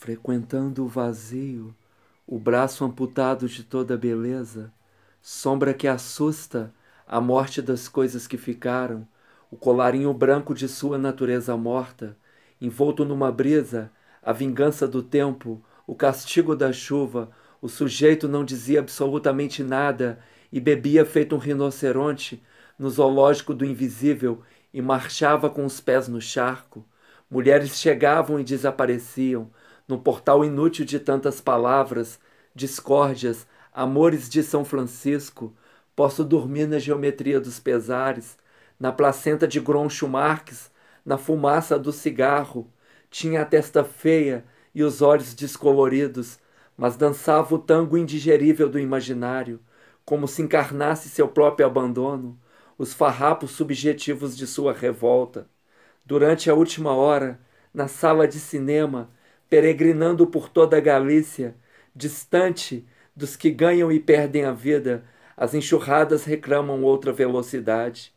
frequentando o vazio, o braço amputado de toda beleza, sombra que assusta a morte das coisas que ficaram, o colarinho branco de sua natureza morta, envolto numa brisa, a vingança do tempo, o castigo da chuva, o sujeito não dizia absolutamente nada e bebia feito um rinoceronte no zoológico do invisível e marchava com os pés no charco. Mulheres chegavam e desapareciam, no portal inútil de tantas palavras, discórdias, amores de São Francisco, posso dormir na geometria dos pesares, na placenta de Groncho Marx, na fumaça do cigarro. Tinha a testa feia e os olhos descoloridos, mas dançava o tango indigerível do imaginário, como se encarnasse seu próprio abandono, os farrapos subjetivos de sua revolta. Durante a última hora, na sala de cinema, peregrinando por toda a Galícia, distante dos que ganham e perdem a vida, as enxurradas reclamam outra velocidade.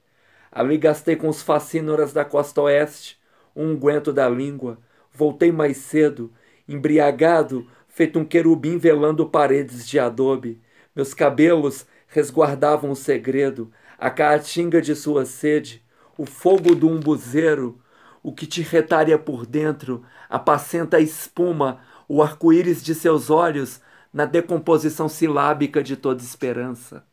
Ali gastei com os facínoras da costa oeste, um unguento da língua, voltei mais cedo, embriagado, feito um querubim velando paredes de adobe. Meus cabelos resguardavam o segredo, a caatinga de sua sede, o fogo do umbuzeiro, o que te retaria por dentro, apacenta a espuma, o arco-íris de seus olhos, na decomposição silábica de toda esperança.